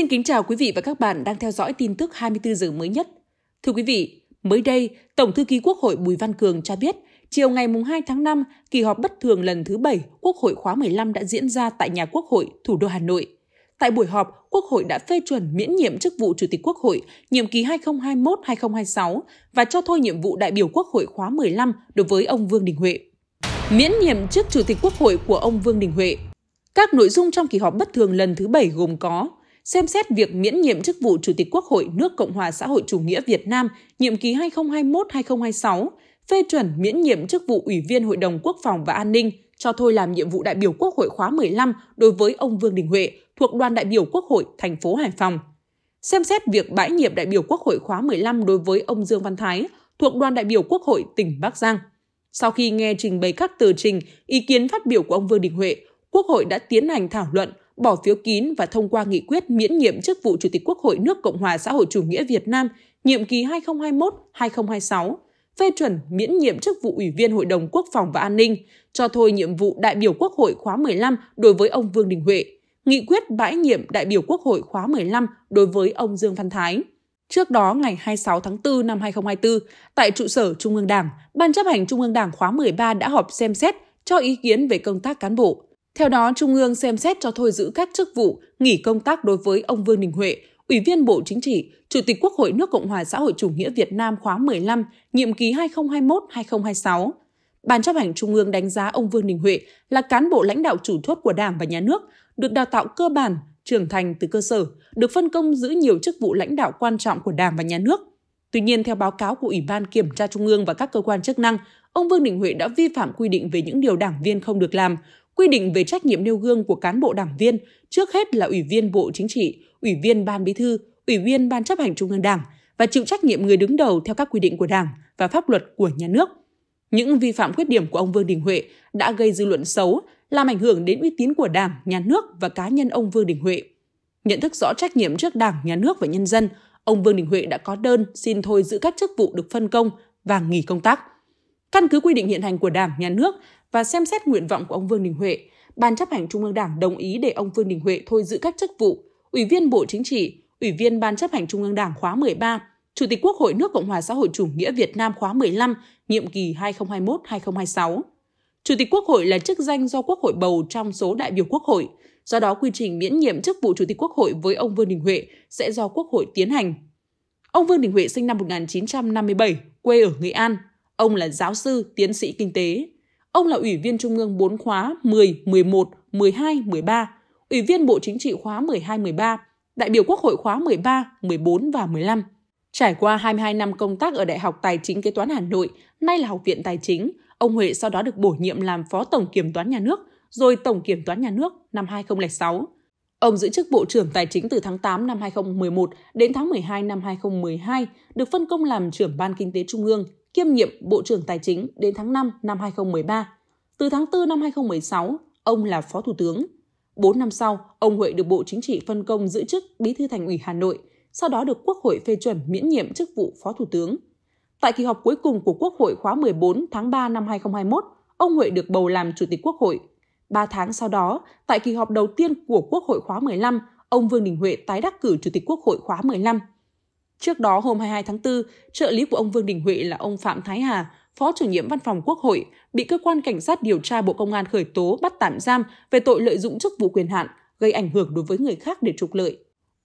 Xin kính chào quý vị và các bạn đang theo dõi tin tức 24 giờ mới nhất. Thưa quý vị, mới đây, Tổng thư ký Quốc hội Bùi Văn Cường cho biết, chiều ngày 2 tháng 5, kỳ họp bất thường lần thứ 7 Quốc hội khóa 15 đã diễn ra tại nhà Quốc hội, thủ đô Hà Nội. Tại buổi họp, Quốc hội đã phê chuẩn miễn nhiệm chức vụ Chủ tịch Quốc hội nhiệm kỳ 2021-2026 và cho thôi nhiệm vụ đại biểu Quốc hội khóa 15 đối với ông Vương Đình Huệ. Miễn nhiệm chức Chủ tịch Quốc hội của ông Vương Đình Huệ. Các nội dung trong kỳ họp bất thường lần thứ 7 gồm có xem xét việc miễn nhiệm chức vụ Chủ tịch Quốc hội nước Cộng hòa xã hội chủ nghĩa Việt Nam nhiệm kỳ 2021-2026, phê chuẩn miễn nhiệm chức vụ Ủy viên Hội đồng Quốc phòng và An ninh cho thôi làm nhiệm vụ đại biểu Quốc hội khóa 15 đối với ông Vương Đình Huệ thuộc đoàn đại biểu Quốc hội thành phố Hải Phòng. Xem xét việc bãi nhiệm đại biểu Quốc hội khóa 15 đối với ông Dương Văn Thái thuộc đoàn đại biểu Quốc hội tỉnh Bắc Giang. Sau khi nghe trình bày các tờ trình, ý kiến phát biểu của ông Vương Đình Huệ, Quốc hội đã tiến hành thảo luận bỏ phiếu kín và thông qua nghị quyết miễn nhiệm chức vụ Chủ tịch Quốc hội nước Cộng hòa xã hội chủ nghĩa Việt Nam nhiệm kỳ 2021-2026, phê chuẩn miễn nhiệm chức vụ Ủy viên Hội đồng Quốc phòng và An ninh, cho thôi nhiệm vụ đại biểu Quốc hội khóa 15 đối với ông Vương Đình Huệ, nghị quyết bãi nhiệm đại biểu Quốc hội khóa 15 đối với ông Dương Văn Thái. Trước đó, ngày 26 tháng 4 năm 2024, tại trụ sở Trung ương Đảng, Ban chấp hành Trung ương Đảng khóa 13 đã họp xem xét cho ý kiến về công tác cán bộ, theo đó, Trung ương xem xét cho thôi giữ các chức vụ, nghỉ công tác đối với ông Vương Đình Huệ, Ủy viên Bộ Chính trị, Chủ tịch Quốc hội nước Cộng hòa xã hội chủ nghĩa Việt Nam khóa 15, nhiệm kỳ 2021-2026. Ban chấp hành Trung ương đánh giá ông Vương Đình Huệ là cán bộ lãnh đạo chủ chốt của Đảng và Nhà nước, được đào tạo cơ bản, trưởng thành từ cơ sở, được phân công giữ nhiều chức vụ lãnh đạo quan trọng của Đảng và Nhà nước. Tuy nhiên, theo báo cáo của Ủy ban Kiểm tra Trung ương và các cơ quan chức năng, ông Vương Đình Huệ đã vi phạm quy định về những điều đảng viên không được làm, quy định về trách nhiệm nêu gương của cán bộ đảng viên, trước hết là Ủy viên Bộ Chính trị, Ủy viên Ban Bí thư, Ủy viên Ban chấp hành Trung ương Đảng và chịu trách nhiệm người đứng đầu theo các quy định của Đảng và pháp luật của nhà nước. Những vi phạm khuyết điểm của ông Vương Đình Huệ đã gây dư luận xấu, làm ảnh hưởng đến uy tín của Đảng, nhà nước và cá nhân ông Vương Đình Huệ. Nhận thức rõ trách nhiệm trước Đảng, nhà nước và nhân dân, ông Vương Đình Huệ đã có đơn xin thôi giữ các chức vụ được phân công và nghỉ công tác. Căn cứ quy định hiện hành của Đảng, Nhà nước và xem xét nguyện vọng của ông Vương Đình Huệ, Ban chấp hành Trung ương Đảng đồng ý để ông Vương Đình Huệ thôi giữ các chức vụ Ủy viên Bộ Chính trị, Ủy viên Ban chấp hành Trung ương Đảng khóa 13, Chủ tịch Quốc hội nước Cộng hòa xã hội chủ nghĩa Việt Nam khóa 15, nhiệm kỳ 2021-2026. Chủ tịch Quốc hội là chức danh do Quốc hội bầu trong số đại biểu Quốc hội, do đó quy trình miễn nhiệm chức vụ Chủ tịch Quốc hội với ông Vương Đình Huệ sẽ do Quốc hội tiến hành. Ông Vương Đình Huệ sinh năm 1957, quê ở Nghệ An. Ông là giáo sư, tiến sĩ kinh tế. Ông là Ủy viên Trung ương 4 khóa 10, 11, 12, 13, Ủy viên Bộ Chính trị khóa 12, 13, đại biểu Quốc hội khóa 13, 14 và 15. Trải qua 22 năm công tác ở Đại học Tài chính Kế toán Hà Nội, nay là Học viện Tài chính, ông Huệ sau đó được bổ nhiệm làm Phó Tổng Kiểm toán Nhà nước, rồi Tổng Kiểm toán Nhà nước năm 2006. Ông giữ chức Bộ trưởng Tài chính từ tháng 8 năm 2011 đến tháng 12 năm 2012, được phân công làm trưởng Ban Kinh tế Trung ương, kiêm nhiệm Bộ trưởng Tài chính đến tháng 5 năm 2013. Từ tháng 4 năm 2016, ông là Phó Thủ tướng. Bốn năm sau, ông Huệ được Bộ Chính trị phân công giữ chức Bí thư Thành ủy Hà Nội, sau đó được Quốc hội phê chuẩn miễn nhiệm chức vụ Phó Thủ tướng. Tại kỳ họp cuối cùng của Quốc hội khóa 14 tháng 3 năm 2021, ông Huệ được bầu làm Chủ tịch Quốc hội. Ba tháng sau đó, tại kỳ họp đầu tiên của Quốc hội khóa 15, ông Vương Đình Huệ tái đắc cử Chủ tịch Quốc hội khóa 15. Trước đó hôm 22 tháng 4, trợ lý của ông Vương Đình Huệ là ông Phạm Thái Hà, Phó chủ nhiệm Văn phòng Quốc hội, bị cơ quan cảnh sát điều tra Bộ Công an khởi tố bắt tạm giam về tội lợi dụng chức vụ quyền hạn, gây ảnh hưởng đối với người khác để trục lợi.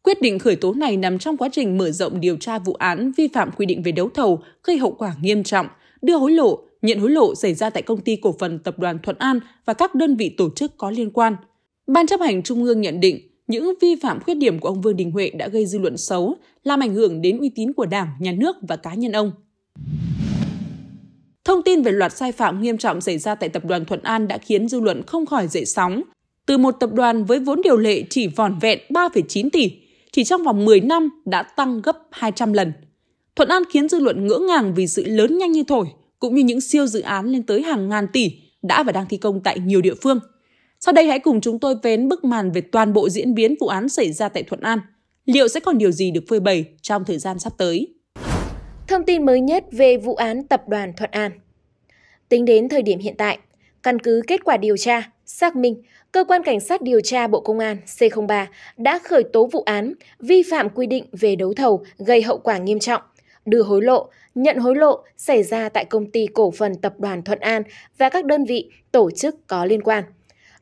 Quyết định khởi tố này nằm trong quá trình mở rộng điều tra vụ án vi phạm quy định về đấu thầu, gây hậu quả nghiêm trọng, đưa hối lộ, nhận hối lộ xảy ra tại công ty cổ phần tập đoàn Thuận An và các đơn vị tổ chức có liên quan. Ban chấp hành Trung ương nhận định, những vi phạm khuyết điểm của ông Vương Đình Huệ đã gây dư luận xấu, làm ảnh hưởng đến uy tín của Đảng, Nhà nước và cá nhân ông. Thông tin về loạt sai phạm nghiêm trọng xảy ra tại tập đoàn Thuận An đã khiến dư luận không khỏi dậy sóng. Từ một tập đoàn với vốn điều lệ chỉ vỏn vẹn 3,9 tỷ, chỉ trong vòng 10 năm đã tăng gấp 200 lần. Thuận An khiến dư luận ngỡ ngàng vì sự lớn nhanh như thổi, cũng như những siêu dự án lên tới hàng ngàn tỷ đã và đang thi công tại nhiều địa phương – sau đây hãy cùng chúng tôi vén bức màn về toàn bộ diễn biến vụ án xảy ra tại Thuận An. Liệu sẽ còn điều gì được phơi bày trong thời gian sắp tới? Thông tin mới nhất về vụ án tập đoàn Thuận An. Tính đến thời điểm hiện tại, căn cứ kết quả điều tra, xác minh, cơ quan cảnh sát điều tra Bộ Công an C03 đã khởi tố vụ án vi phạm quy định về đấu thầu gây hậu quả nghiêm trọng, đưa hối lộ, nhận hối lộ xảy ra tại công ty cổ phần tập đoàn Thuận An và các đơn vị tổ chức có liên quan.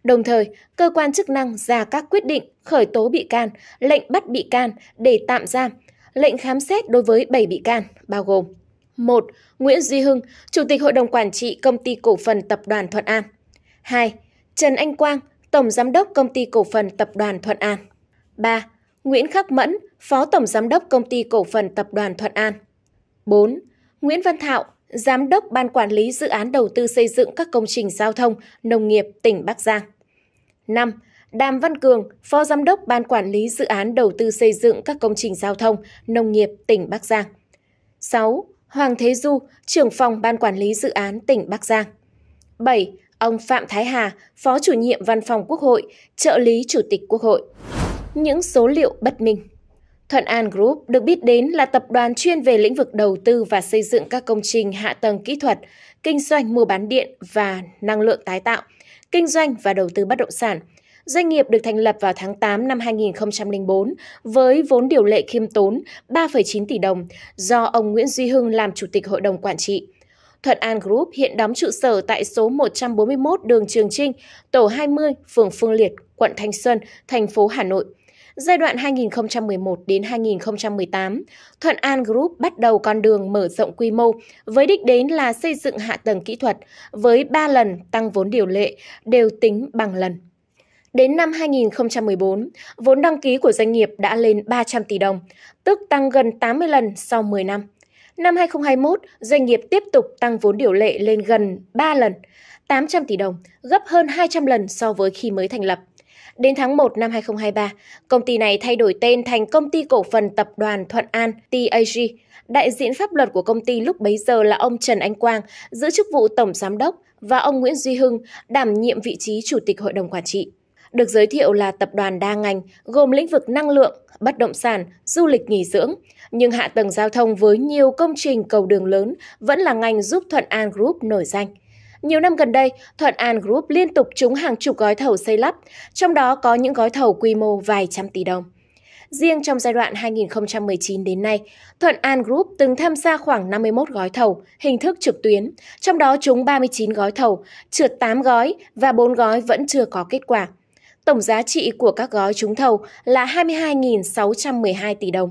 Đồng thời, cơ quan chức năng ra các quyết định khởi tố bị can, lệnh bắt bị can để tạm giam, lệnh khám xét đối với 7 bị can, bao gồm 1. Nguyễn Duy Hưng, Chủ tịch Hội đồng Quản trị Công ty Cổ phần Tập đoàn Thuận An 2. Trần Anh Quang, Tổng Giám đốc Công ty Cổ phần Tập đoàn Thuận An 3. Nguyễn Khắc Mẫn, Phó Tổng Giám đốc Công ty Cổ phần Tập đoàn Thuận An 4. Nguyễn Văn Thạo, Giám đốc Ban Quản lý Dự án Đầu tư xây dựng các công trình giao thông, nông nghiệp tỉnh Bắc Giang. 5. Đàm Văn Cường, Phó Giám đốc Ban Quản lý Dự án Đầu tư xây dựng các công trình giao thông, nông nghiệp tỉnh Bắc Giang. 6. Hoàng Thế Du, trưởng phòng Ban Quản lý Dự án tỉnh Bắc Giang. 7. Ông Phạm Thái Hà, Phó chủ nhiệm Văn phòng Quốc hội, trợ lý Chủ tịch Quốc hội. Những số liệu bất minh Thuận An Group được biết đến là tập đoàn chuyên về lĩnh vực đầu tư và xây dựng các công trình hạ tầng kỹ thuật, kinh doanh mua bán điện và năng lượng tái tạo – kinh doanh và đầu tư bất động sản. Doanh nghiệp được thành lập vào tháng 8 năm 2004 với vốn điều lệ khiêm tốn 3,9 tỷ đồng do ông Nguyễn Duy Hưng làm chủ tịch hội đồng quản trị. Thuận An Group hiện đóng trụ sở tại số 141 đường Trường Trinh, tổ 20, phường Phương Liệt, quận Thanh Xuân, thành phố Hà Nội – Giai đoạn 2011 đến 2018, Thuận An Group bắt đầu con đường mở rộng quy mô với đích đến là xây dựng hạ tầng kỹ thuật với 3 lần tăng vốn điều lệ đều tính bằng lần. Đến năm 2014, vốn đăng ký của doanh nghiệp đã lên 300 tỷ đồng, tức tăng gần 80 lần sau 10 năm. Năm 2021, doanh nghiệp tiếp tục tăng vốn điều lệ lên gần 3 lần, 800 tỷ đồng, gấp hơn 200 lần so với khi mới thành lập. Đến tháng 1 năm 2023, công ty này thay đổi tên thành Công ty Cổ phần Tập đoàn Thuận An TAG. Đại diện pháp luật của công ty lúc bấy giờ là ông Trần Anh Quang, giữ chức vụ Tổng Giám đốc và ông Nguyễn Duy Hưng đảm nhiệm vị trí Chủ tịch Hội đồng Quản trị. Được giới thiệu là tập đoàn đa ngành, gồm lĩnh vực năng lượng, bất động sản, du lịch nghỉ dưỡng. Nhưng hạ tầng giao thông với nhiều công trình cầu đường lớn vẫn là ngành giúp Thuận An Group nổi danh – nhiều năm gần đây, Thuận An Group liên tục trúng hàng chục gói thầu xây lắp, trong đó có những gói thầu quy mô vài trăm tỷ đồng. Riêng trong giai đoạn 2019 đến nay, Thuận An Group từng tham gia khoảng 51 gói thầu hình thức trực tuyến, trong đó trúng 39 gói thầu, trượt 8 gói và 4 gói vẫn chưa có kết quả. Tổng giá trị của các gói trúng thầu là 22.612 tỷ đồng.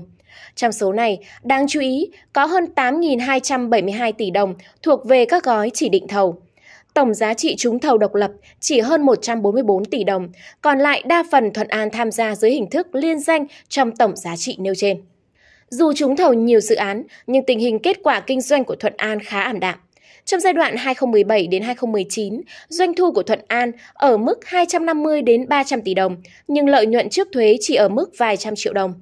Trong số này, đáng chú ý, có hơn 8.272 tỷ đồng thuộc về các gói chỉ định thầu. Tổng giá trị trúng thầu độc lập chỉ hơn 144 tỷ đồng, còn lại đa phần Thuận An tham gia dưới hình thức liên danh trong tổng giá trị nêu trên. Dù trúng thầu nhiều dự án, nhưng tình hình kết quả kinh doanh của Thuận An khá ảm đạm. Trong giai đoạn 2017 đến 2019, doanh thu của Thuận An ở mức 250 đến 300 tỷ đồng, nhưng lợi nhuận trước thuế chỉ ở mức vài trăm triệu đồng.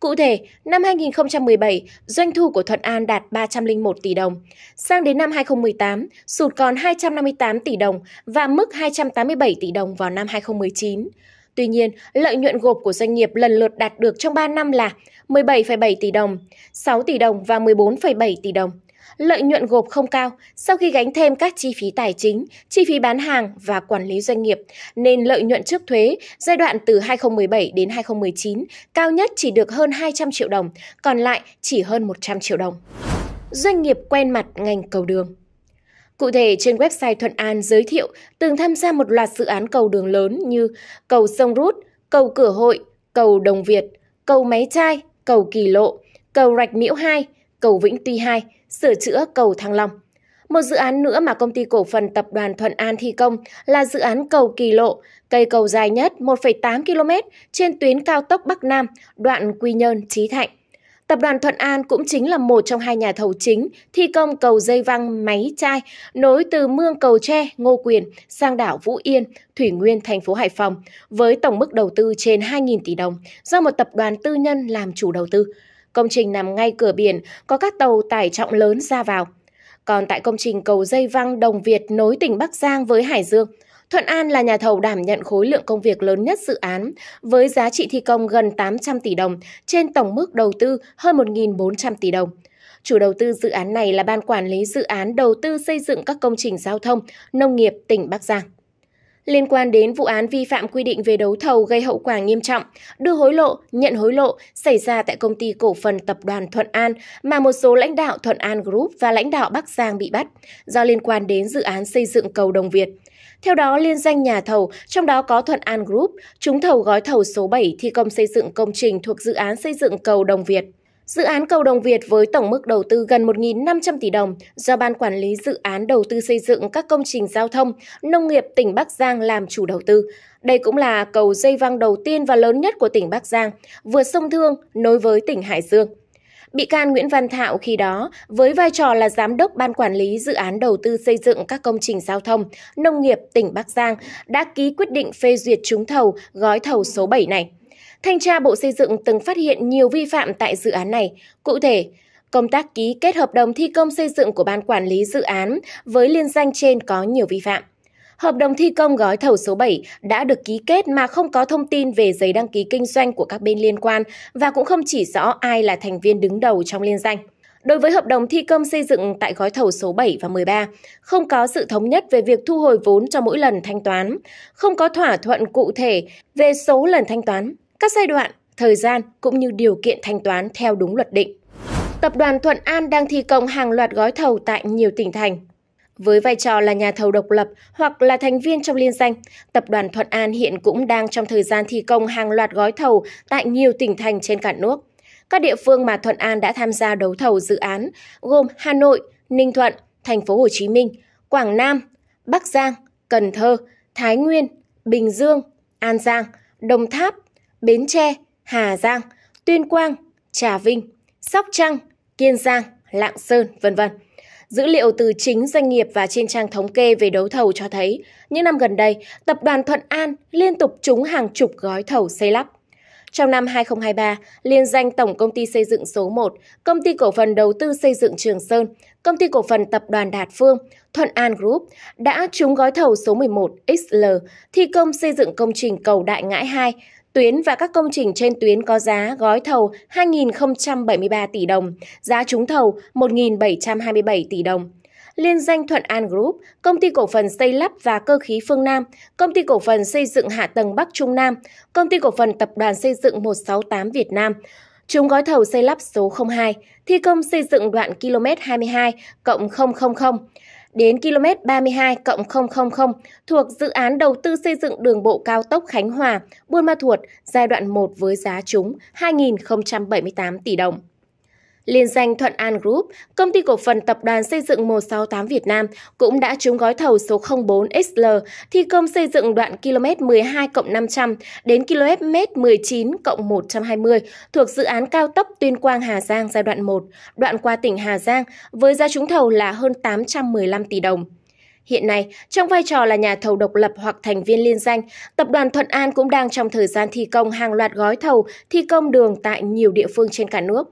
Cụ thể, năm 2017, doanh thu của Thuận An đạt 301 tỷ đồng. Sang đến năm 2018, sụt còn 258 tỷ đồng và mức 287 tỷ đồng vào năm 2019. Tuy nhiên, lợi nhuận gộp của doanh nghiệp lần lượt đạt được trong 3 năm là 17,7 tỷ đồng, 6 tỷ đồng và 14,7 tỷ đồng lợi nhuận gộp không cao sau khi gánh thêm các chi phí tài chính, chi phí bán hàng và quản lý doanh nghiệp, nên lợi nhuận trước thuế giai đoạn từ 2017 đến 2019 cao nhất chỉ được hơn 200 triệu đồng, còn lại chỉ hơn 100 triệu đồng. Doanh nghiệp quen mặt ngành cầu đường Cụ thể, trên website Thuận An giới thiệu từng tham gia một loạt dự án cầu đường lớn như cầu Sông Rút, cầu Cửa Hội, cầu Đồng Việt, cầu Máy Chai, cầu Kỳ Lộ, cầu Rạch Miễu 2, cầu Vĩnh Tuy 2, sửa chữa cầu Thăng Long. Một dự án nữa mà công ty cổ phần tập đoàn Thuận An thi công là dự án cầu Kỳ Lộ, cây cầu dài nhất 1,8 km trên tuyến cao tốc Bắc Nam, đoạn Quy Nhơn – Trí Thạnh. Tập đoàn Thuận An cũng chính là một trong hai nhà thầu chính thi công cầu dây văng máy chai nối từ mương cầu tre Ngô Quyền sang đảo Vũ Yên, Thủy Nguyên, thành phố Hải Phòng với tổng mức đầu tư trên 2.000 tỷ đồng do một tập đoàn tư nhân làm chủ đầu tư. Công trình nằm ngay cửa biển, có các tàu tải trọng lớn ra vào. Còn tại công trình cầu dây văng Đồng Việt nối tỉnh Bắc Giang với Hải Dương, Thuận An là nhà thầu đảm nhận khối lượng công việc lớn nhất dự án, với giá trị thi công gần 800 tỷ đồng, trên tổng mức đầu tư hơn 1.400 tỷ đồng. Chủ đầu tư dự án này là Ban Quản lý Dự án Đầu tư xây dựng các công trình giao thông, nông nghiệp tỉnh Bắc Giang liên quan đến vụ án vi phạm quy định về đấu thầu gây hậu quả nghiêm trọng, đưa hối lộ, nhận hối lộ xảy ra tại công ty cổ phần tập đoàn Thuận An mà một số lãnh đạo Thuận An Group và lãnh đạo Bắc Giang bị bắt do liên quan đến dự án xây dựng cầu Đồng Việt. Theo đó, liên danh nhà thầu, trong đó có Thuận An Group, trúng thầu gói thầu số 7 thi công xây dựng công trình thuộc dự án xây dựng cầu Đồng Việt. Dự án cầu Đồng Việt với tổng mức đầu tư gần 1.500 tỷ đồng do Ban Quản lý Dự án Đầu tư xây dựng các công trình giao thông, nông nghiệp tỉnh Bắc Giang làm chủ đầu tư. Đây cũng là cầu dây văng đầu tiên và lớn nhất của tỉnh Bắc Giang, vượt sông Thương, nối với tỉnh Hải Dương. Bị can Nguyễn Văn Thạo khi đó, với vai trò là giám đốc ban quản lý dự án đầu tư xây dựng các công trình giao thông, nông nghiệp tỉnh Bắc Giang, đã ký quyết định phê duyệt trúng thầu gói thầu số 7 này. Thanh tra Bộ Xây dựng từng phát hiện nhiều vi phạm tại dự án này. Cụ thể, công tác ký kết hợp đồng thi công xây dựng của Ban Quản lý dự án với liên danh trên có nhiều vi phạm. Hợp đồng thi công gói thầu số 7 đã được ký kết mà không có thông tin về giấy đăng ký kinh doanh của các bên liên quan và cũng không chỉ rõ ai là thành viên đứng đầu trong liên danh. Đối với hợp đồng thi công xây dựng tại gói thầu số 7 và 13, không có sự thống nhất về việc thu hồi vốn cho mỗi lần thanh toán, không có thỏa thuận cụ thể về số lần thanh toán, các giai đoạn, thời gian cũng như điều kiện thanh toán theo đúng luật định. Tập đoàn Thuận An đang thi công hàng loạt gói thầu tại nhiều tỉnh thành. Với vai trò là nhà thầu độc lập hoặc là thành viên trong liên danh, tập đoàn Thuận An hiện cũng đang trong thời gian thi công hàng loạt gói thầu tại nhiều tỉnh thành trên cả nước. Các địa phương mà Thuận An đã tham gia đấu thầu dự án gồm Hà Nội, Ninh Thuận, Thành phố Hồ Chí Minh, Quảng Nam, Bắc Giang, Cần Thơ, Thái Nguyên, Bình Dương, An Giang, Đồng Tháp, Bến Tre, Hà Giang, Tuyên Quang, Trà Vinh, Sóc Trăng, Kiên Giang, Lạng Sơn, vân vân. Dữ liệu từ chính doanh nghiệp và trên trang thống kê về đấu thầu cho thấy, những năm gần đây, tập đoàn Thuận An liên tục trúng hàng chục gói thầu xây lắp. Trong năm 2023, liên danh Tổng Công ty Xây dựng số 1, Công ty Cổ phần Đầu tư Xây dựng Trường Sơn, Công ty Cổ phần Tập đoàn Đạt Phương, Thuận An Group đã trúng gói thầu số 11 XL thi công xây dựng công trình cầu Đại Ngãi 2 Tuyến và các công trình trên tuyến có giá gói thầu 2.073 tỷ đồng, giá trúng thầu 1.727 tỷ đồng. Liên danh Thuận An Group, Công ty Cổ phần Xây lắp và Cơ khí Phương Nam, Công ty Cổ phần Xây dựng Hạ tầng Bắc Trung Nam, Công ty Cổ phần Tập đoàn Xây dựng 168 Việt Nam, Chúng gói thầu xây lắp số 02, thi công xây dựng đoạn km 22 cộng 000, Đến km 32 000 thuộc dự án đầu tư xây dựng đường bộ cao tốc Khánh Hòa, Buôn Ma Thuột giai đoạn 1 với giá trúng 2.078 tỷ đồng. Liên danh Thuận An Group, công ty cổ phần tập đoàn xây dựng 168 Việt Nam cũng đã trúng gói thầu số 04XL thi công xây dựng đoạn km 12 500 đến km 19 120 thuộc dự án cao tốc Tuyên Quang Hà Giang giai đoạn 1, đoạn qua tỉnh Hà Giang với giá trúng thầu là hơn 815 tỷ đồng. Hiện nay, trong vai trò là nhà thầu độc lập hoặc thành viên liên danh, tập đoàn Thuận An cũng đang trong thời gian thi công hàng loạt gói thầu thi công đường tại nhiều địa phương trên cả nước.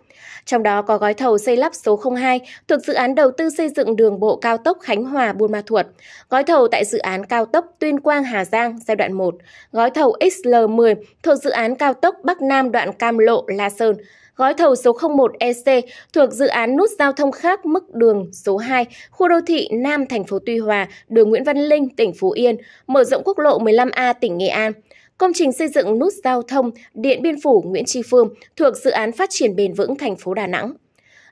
Trong đó có gói thầu xây lắp số 02 thuộc dự án đầu tư xây dựng đường bộ cao tốc Khánh Hòa Buôn Ma Thuột, gói thầu tại dự án cao tốc Tuyên Quang Hà Giang giai đoạn 1, gói thầu XL10 thuộc dự án cao tốc Bắc Nam đoạn Cam Lộ La Sơn, Gói thầu số 01 EC thuộc dự án nút giao thông khác mức đường số 2, khu đô thị Nam thành phố Tuy Hòa, đường Nguyễn Văn Linh, tỉnh Phú Yên, mở rộng quốc lộ 15A tỉnh Nghệ An. Công trình xây dựng nút giao thông Điện Biên Phủ Nguyễn Tri Phương thuộc dự án phát triển bền vững thành phố Đà Nẵng.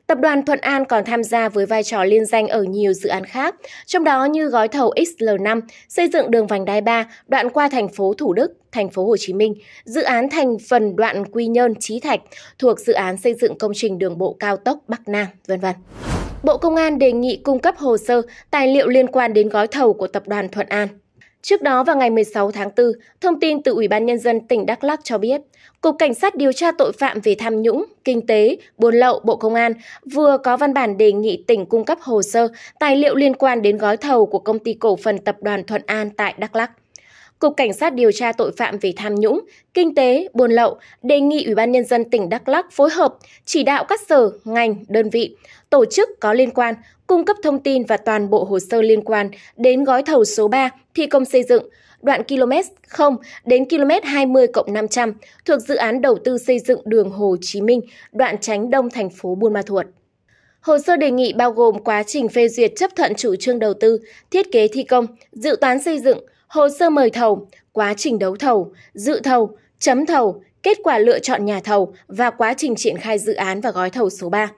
Tập đoàn Thuận An còn tham gia với vai trò liên danh ở nhiều dự án khác, trong đó như gói thầu XL5 xây dựng đường vành đai 3 đoạn qua thành phố Thủ Đức, thành phố Hồ Chí Minh, dự án thành phần đoạn Quy Nhơn Chí Thạch thuộc dự án xây dựng công trình đường bộ cao tốc Bắc Nam, vân vân. Bộ Công an đề nghị cung cấp hồ sơ, tài liệu liên quan đến gói thầu của tập đoàn Thuận An. Trước đó vào ngày 16 tháng 4, thông tin từ Ủy ban Nhân dân tỉnh Đắk Lắc cho biết, Cục Cảnh sát điều tra tội phạm về tham nhũng, kinh tế, buôn lậu Bộ Công an vừa có văn bản đề nghị tỉnh cung cấp hồ sơ, tài liệu liên quan đến gói thầu của công ty cổ phần tập đoàn Thuận An tại Đắk Lắc. Cục Cảnh sát điều tra tội phạm về tham nhũng, kinh tế, buôn lậu đề nghị Ủy ban nhân dân tỉnh Đắk Lắk phối hợp chỉ đạo các sở, ngành, đơn vị, tổ chức có liên quan cung cấp thông tin và toàn bộ hồ sơ liên quan đến gói thầu số 3 thi công xây dựng đoạn km 0 đến km 20 cộng 500 thuộc dự án đầu tư xây dựng đường Hồ Chí Minh, đoạn tránh đông thành phố Buôn Ma Thuột. Hồ sơ đề nghị bao gồm quá trình phê duyệt chấp thuận chủ trương đầu tư, thiết kế thi công, dự toán xây dựng, hồ sơ mời thầu, quá trình đấu thầu, dự thầu, chấm thầu, kết quả lựa chọn nhà thầu và quá trình triển khai dự án và gói thầu số 3.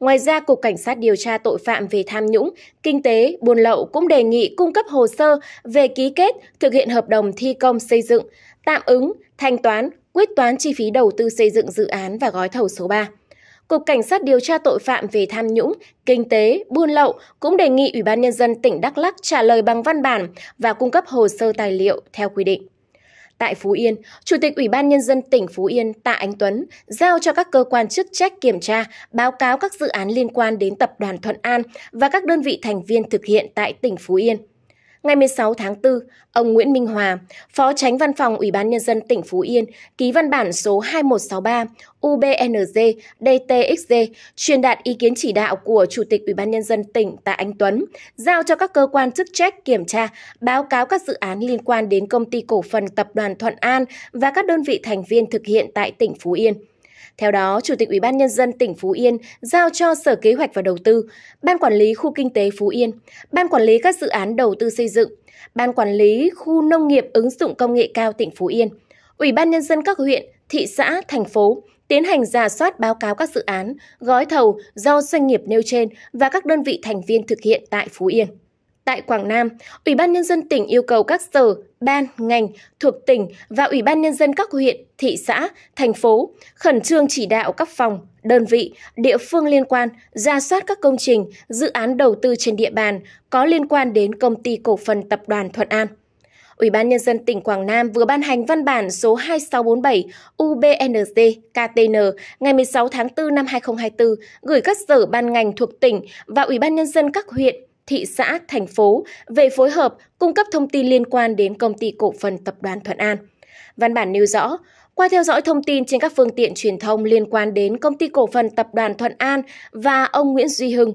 Ngoài ra, Cục Cảnh sát điều tra tội phạm về tham nhũng, kinh tế, buôn lậu cũng đề nghị cung cấp hồ sơ về ký kết, thực hiện hợp đồng thi công xây dựng, tạm ứng, thanh toán, quyết toán chi phí đầu tư xây dựng dự án và gói thầu số 3. Cục Cảnh sát điều tra tội phạm về tham nhũng, kinh tế, buôn lậu cũng đề nghị Ủy ban Nhân dân tỉnh Đắk Lắc trả lời bằng văn bản và cung cấp hồ sơ tài liệu theo quy định. Tại Phú Yên, Chủ tịch Ủy ban Nhân dân tỉnh Phú Yên Tạ Anh Tuấn giao cho các cơ quan chức trách kiểm tra, báo cáo các dự án liên quan đến tập đoàn Thuận An và các đơn vị thành viên thực hiện tại tỉnh Phú Yên. Ngày 16 tháng 4, ông Nguyễn Minh Hòa, Phó Tránh Văn phòng Ủy ban Nhân dân tỉnh Phú Yên, ký văn bản số 2163 UBNZ DTXD truyền đạt ý kiến chỉ đạo của Chủ tịch Ủy ban Nhân dân tỉnh Tạ Anh Tuấn, giao cho các cơ quan chức trách kiểm tra, báo cáo các dự án liên quan đến công ty cổ phần tập đoàn Thuận An và các đơn vị thành viên thực hiện tại tỉnh Phú Yên. Theo đó, Chủ tịch Ủy ban nhân dân tỉnh Phú Yên giao cho Sở Kế hoạch và Đầu tư, Ban quản lý khu kinh tế Phú Yên, Ban quản lý các dự án đầu tư xây dựng, Ban quản lý khu nông nghiệp ứng dụng công nghệ cao tỉnh Phú Yên, Ủy ban nhân dân các huyện, thị xã, thành phố tiến hành giả soát báo cáo các dự án, gói thầu do doanh nghiệp nêu trên và các đơn vị thành viên thực hiện tại Phú Yên. Tại Quảng Nam, Ủy ban Nhân dân tỉnh yêu cầu các sở, ban, ngành thuộc tỉnh và Ủy ban Nhân dân các huyện, thị xã, thành phố khẩn trương chỉ đạo các phòng, đơn vị, địa phương liên quan ra soát các công trình, dự án đầu tư trên địa bàn có liên quan đến công ty cổ phần tập đoàn Thuận An. Ủy ban Nhân dân tỉnh Quảng Nam vừa ban hành văn bản số 2647 UBND KTN ngày 16 tháng 4 năm 2024 gửi các sở ban ngành thuộc tỉnh và Ủy ban Nhân dân các huyện, thị xã, thành phố về phối hợp cung cấp thông tin liên quan đến công ty cổ phần tập đoàn Thuận An. Văn bản nêu rõ, qua theo dõi thông tin trên các phương tiện truyền thông liên quan đến công ty cổ phần tập đoàn Thuận An và ông Nguyễn Duy Hưng,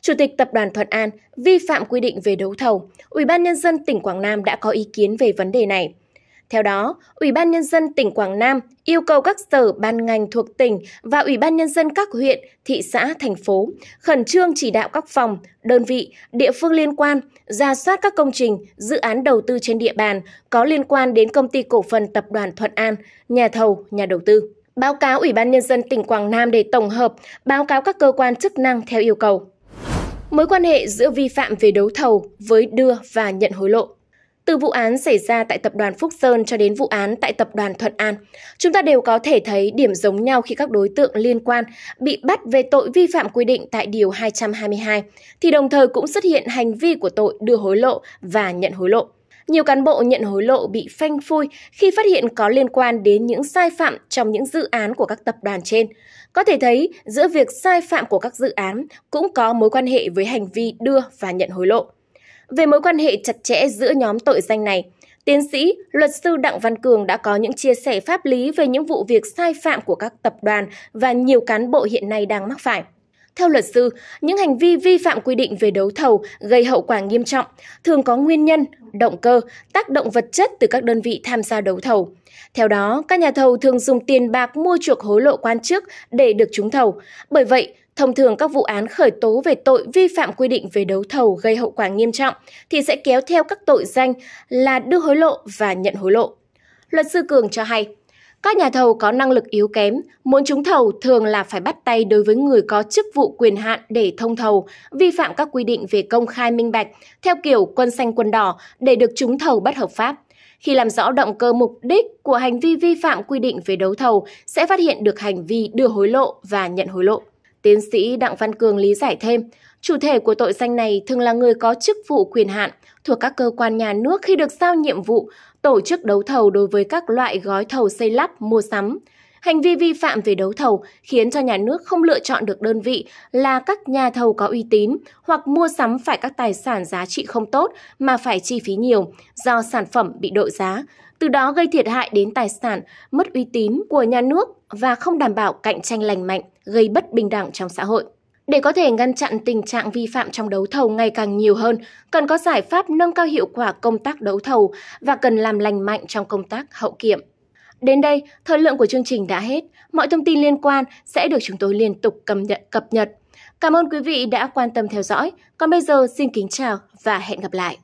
Chủ tịch Tập đoàn Thuận An vi phạm quy định về đấu thầu, Ủy ban nhân dân tỉnh Quảng Nam đã có ý kiến về vấn đề này. Theo đó, Ủy ban Nhân dân tỉnh Quảng Nam yêu cầu các sở ban ngành thuộc tỉnh và Ủy ban Nhân dân các huyện, thị xã, thành phố khẩn trương chỉ đạo các phòng, đơn vị, địa phương liên quan ra soát các công trình, dự án đầu tư trên địa bàn có liên quan đến công ty cổ phần tập đoàn Thuận An, nhà thầu, nhà đầu tư. Báo cáo Ủy ban Nhân dân tỉnh Quảng Nam để tổng hợp, báo cáo các cơ quan chức năng theo yêu cầu. Mối quan hệ giữa vi phạm về đấu thầu với đưa và nhận hối lộ. Từ vụ án xảy ra tại tập đoàn Phúc Sơn cho đến vụ án tại tập đoàn Thuận An, chúng ta đều có thể thấy điểm giống nhau khi các đối tượng liên quan bị bắt về tội vi phạm quy định tại Điều 222, thì đồng thời cũng xuất hiện hành vi của tội đưa hối lộ và nhận hối lộ nhiều cán bộ nhận hối lộ bị phanh phui khi phát hiện có liên quan đến những sai phạm trong những dự án của các tập đoàn trên. Có thể thấy, giữa việc sai phạm của các dự án cũng có mối quan hệ với hành vi đưa và nhận hối lộ. Về mối quan hệ chặt chẽ giữa nhóm tội danh này, tiến sĩ, luật sư Đặng Văn Cường đã có những chia sẻ pháp lý về những vụ việc sai phạm của các tập đoàn và nhiều cán bộ hiện nay đang mắc phải. Theo luật sư, những hành vi vi phạm quy định về đấu thầu gây hậu quả nghiêm trọng thường có nguyên nhân, động cơ, tác động vật chất từ các đơn vị tham gia đấu thầu. Theo đó, các nhà thầu thường dùng tiền bạc mua chuộc hối lộ quan chức để được trúng thầu. Bởi vậy, Thông thường các vụ án khởi tố về tội vi phạm quy định về đấu thầu gây hậu quả nghiêm trọng thì sẽ kéo theo các tội danh là đưa hối lộ và nhận hối lộ. Luật sư Cường cho hay, các nhà thầu có năng lực yếu kém, muốn trúng thầu thường là phải bắt tay đối với người có chức vụ quyền hạn để thông thầu, vi phạm các quy định về công khai minh bạch theo kiểu quân xanh quân đỏ để được trúng thầu bất hợp pháp. Khi làm rõ động cơ mục đích của hành vi vi phạm quy định về đấu thầu sẽ phát hiện được hành vi đưa hối lộ và nhận hối lộ. Tiến sĩ Đặng Văn Cường lý giải thêm, chủ thể của tội danh này thường là người có chức vụ quyền hạn thuộc các cơ quan nhà nước khi được giao nhiệm vụ tổ chức đấu thầu đối với các loại gói thầu xây lắp, mua sắm, Hành vi vi phạm về đấu thầu khiến cho nhà nước không lựa chọn được đơn vị là các nhà thầu có uy tín hoặc mua sắm phải các tài sản giá trị không tốt mà phải chi phí nhiều do sản phẩm bị đội giá, từ đó gây thiệt hại đến tài sản, mất uy tín của nhà nước và không đảm bảo cạnh tranh lành mạnh, gây bất bình đẳng trong xã hội. Để có thể ngăn chặn tình trạng vi phạm trong đấu thầu ngày càng nhiều hơn, cần có giải pháp nâng cao hiệu quả công tác đấu thầu và cần làm lành mạnh trong công tác hậu kiểm. Đến đây, thời lượng của chương trình đã hết. Mọi thông tin liên quan sẽ được chúng tôi liên tục cập nhật. Cập nhật. Cảm ơn quý vị đã quan tâm theo dõi. Còn bây giờ, xin kính chào và hẹn gặp lại.